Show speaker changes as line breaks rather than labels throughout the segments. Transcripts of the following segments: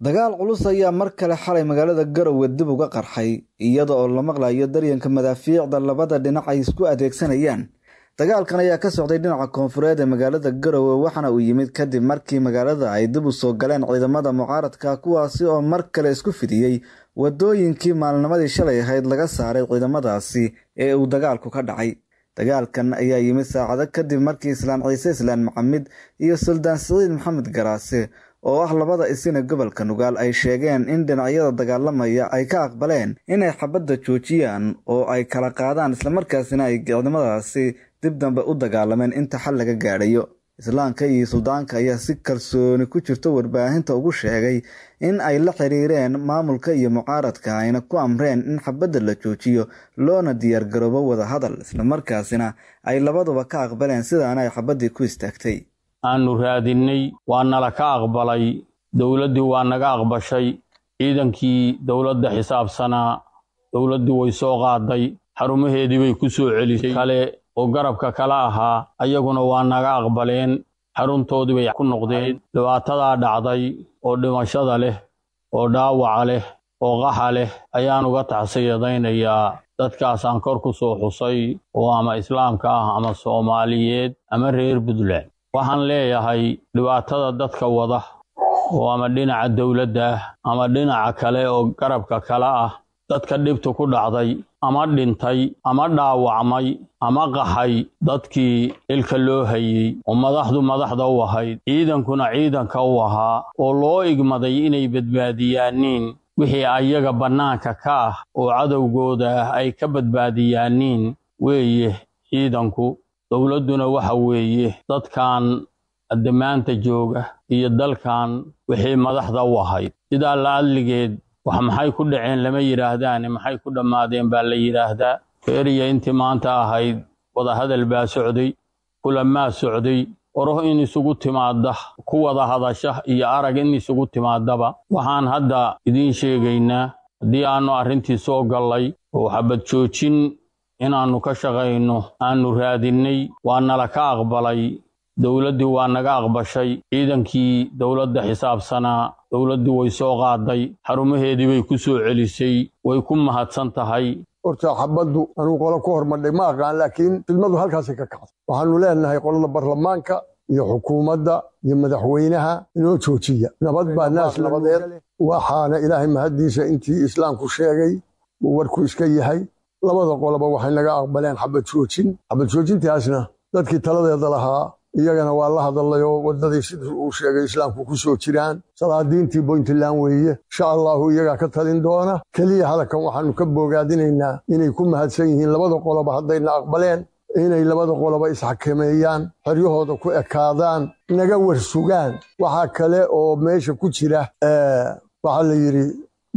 dagaal culus ayaa mar kale xalay magaalada garowe dib uga qarxay iyada oo la maqlayo daryanka madaafiicda labada dhinac ay isku adeegsanayaan dagaalkan ayaa ka socday dhinaca koonfureed ee magaalada garowe waxaana uu yimid kadib markii magaalada ay dib u soo galeen ciidamada mucaaradka kuwaasi oo mar kale isku fidiyey wadooyinkii maalnimadii shalay ahayd laga saaray ciidamadaasi ee uu dagaalku ka dhacay dagaalkan ayaa yimid saacado kadib markii islaan ciise islaan maxamed iyo suldaan siciid maxamed garaase oo ah labada isina gobolka nugaal ay sheegeen in dhinacyada dagaalamaya ay ka aqbaleen inay xabadda joojiyaan oo ay kala qaadaan islamarkaasina ay ciidamadaasi dib dambe u dagaalameen inta xal laga gaadhayo islaamka iyo suldaanka ayaa si kalsooni ku jirta warbaahinta ugu sheegay in ay la xiriireen maamulka iyo mucaaradka ayna ku amreen in xabadda la joojiyo loona diyaargaroobo wadahadal islamarkaasina ay labaduba ka aqbaleen sidaana ay xabaddii ku istaagtay
aannu raadinnay waa nala ka aqbalay dowladdii waa naga aqbashay ciidankii dowladda xisaabsanaa dowladdii way soo qaaday xarumaheedii bay ku soo celisay kale oo garabka kale ahaa ayaguna waa naga aqbaleen xaruntoodii bay ku noqdeen dhibaatadaa dhacday oo dhimashada leh oo dhaawaca leh oo qaxa leh ayaan uga tacsiyadaynayaa dadkaasaan kor ku soo xusay oo ama islaamka ah ama soomaaliyeed ama reer buntland waxaan leeyahay dhibaatada dadka wada oo ama dhinaca dowladda ah ama dhinaca kale oo garabka kale ah dadka dhibtu ku dhacday ama dhintay ama dhaawacmay ama qaxay dadkii ilka loo hayey oo madaxdu madaxda u ahayd ciidankuna ciidanka u ahaa oo loo igmaday inay badbaadiyaaniin wixii ayaga bannaanka ka ah oo cadowgooda ah ay ka badbaadiyaaniin weeye ciidanku dowladduna waxa weeye dadkan addimaanta jooga iyo dalkan wixii madaxda u ahayd sidaa la adligeed wax maxay ku dhaceen lama yidhaahdaane maxay ku dhammaadeen baa la yidhaahdaa feeriya intii maanta ahayd wadahadal baa socday kulamaa socday oroh in isugu timaadda ku wada hadasha iyo arag in isugu timaadaba waxaan hadda idiin sheegaynaa haddii aannu arrintii soo gallay oo xabad joojin inaannu ka shaqayno aannu raadinnay waa nala ka aqbalay dowladdii waa naga aqbashay ciidankii dowladda xisaabsanaa dowladdii way soo qaaday xarumaheedii bay ku soo celisay way ku mahadsan tahay
horta xabaddu anuu qolo ku hormadhay ma aqaan laakiin fidmadu halkaasay ka kacday waxaannu leenahay qolada barlamaanka iyo xukuumadda iyo madaxweynaha inoo joojiya nabad baa naas nabadeed waxaana ilaahay mahaddiisa intii islaamku sheegay uu warku iska yahay labada qoloba waxay naga aqbaleen xabad joojin xabad joojintaasna dadkii taladeeda lahaa iyagana waa la hadallayoo wadadii sidii uu sheegay islaamku ku soo jiraan salaadiintii puntland weeye insha allaahu iyagaa ka talin doona keliya hadalkan waxaanu ka bogaadinaynaa inay ku mahadsan yihiin labada qoloba haddayna aqbaleen inay labada qoloba isxakameeyaan xeryahooda ku ekaadaan naga warsugaan waxaa kale oo meesha ku jira waxaa la yidhi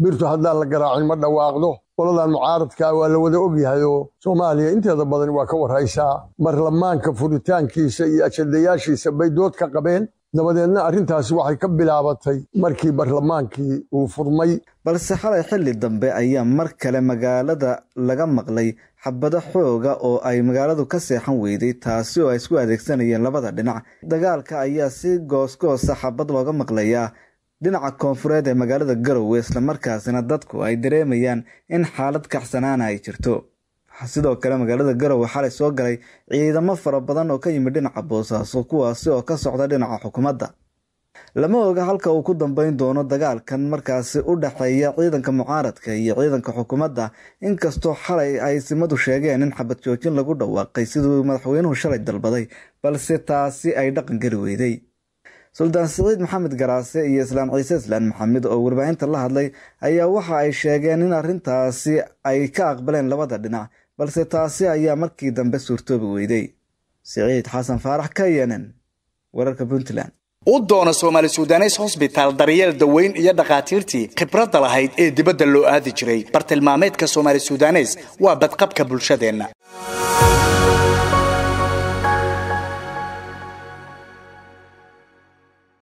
birtu haddaan la garaacin ma dhawaaqdo qoladan mucaaradkaa waa la wada ogyahay oo soomaaliya inteeda badan waa ka waraysaa barlamaanka furitaankiisa iyo ajadayaashiisa bay dood ka qabeen dabadeedna arrintaasi waxay ka bilaabatay markii
baarlamaankii uu furmay balse xalay xilli dambe ayaa mar kale magaalada laga maqlay xabado xooga oo ay magaaladu ka seexan weyday taasi oo ay isku adeegsanayeen labada dhinac dagaalka ayaa si goosgoosa ah xabad looga maqlayaa dhinaca koonfureed ee magaalada garowe islamarkaasina dadku ay dareemayaan in xaalad kaxsanaana ay jirto sidoo kale magaalada garowe xalay soo galay ciidamo fara badan oo ka yimid dhinaca boosaaso kuwaasi oo ka socda dhinaca xukuumadda lama oga halka uu ku dambayn doono dagaalkan markaasi u dhexeeya ciidanka mucaaradka iyo ciidanka xukuumadda inkastoo xalay ay simadu sheegeen in xabad joojin lagu dhawaaqay siduu madaxweynuhu shalay dalbaday balse taasi ay dhaqan geli weyday suldaan saciid maxamed garaase iyo islaam ciise islaan maxamed oo warbaahinta la hadlay ayaa waxa ay sheegeen in arrintaasi ay ka aqbaleen labada dhinac balse taasi ayaa markii dambe suurtoobi weyday siciid xasan faarax ka yenen wararka puntland u doona soomaali sudanes hosbitaal daryeel daweyn iyo dhakhaatiirtii khibradda lahayd ee dibadda loo aadi jiray bartilmaameedka soomaali sudanes waa badqabka bulshadeenna